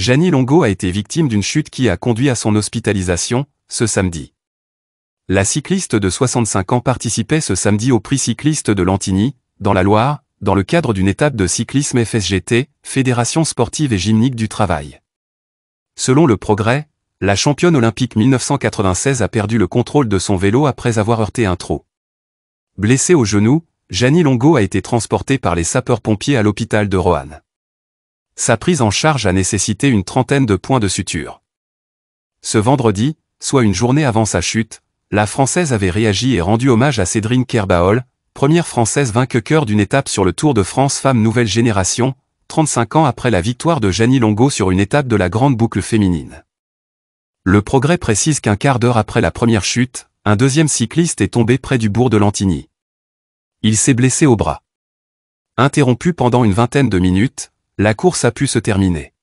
Janie Longo a été victime d'une chute qui a conduit à son hospitalisation, ce samedi. La cycliste de 65 ans participait ce samedi au prix cycliste de Lantigny, dans la Loire, dans le cadre d'une étape de cyclisme FSGT, Fédération sportive et gymnique du travail. Selon le progrès, la championne olympique 1996 a perdu le contrôle de son vélo après avoir heurté un trot. Blessée au genou, Janie Longo a été transportée par les sapeurs-pompiers à l'hôpital de Roanne. Sa prise en charge a nécessité une trentaine de points de suture. Ce vendredi, soit une journée avant sa chute, la Française avait réagi et rendu hommage à Cédrine Kerbaol, première Française vainqueur d'une étape sur le Tour de France Femme Nouvelle Génération, 35 ans après la victoire de Janie Longo sur une étape de la Grande Boucle Féminine. Le progrès précise qu'un quart d'heure après la première chute, un deuxième cycliste est tombé près du bourg de Lantigny. Il s'est blessé au bras. Interrompu pendant une vingtaine de minutes, la course a pu se terminer.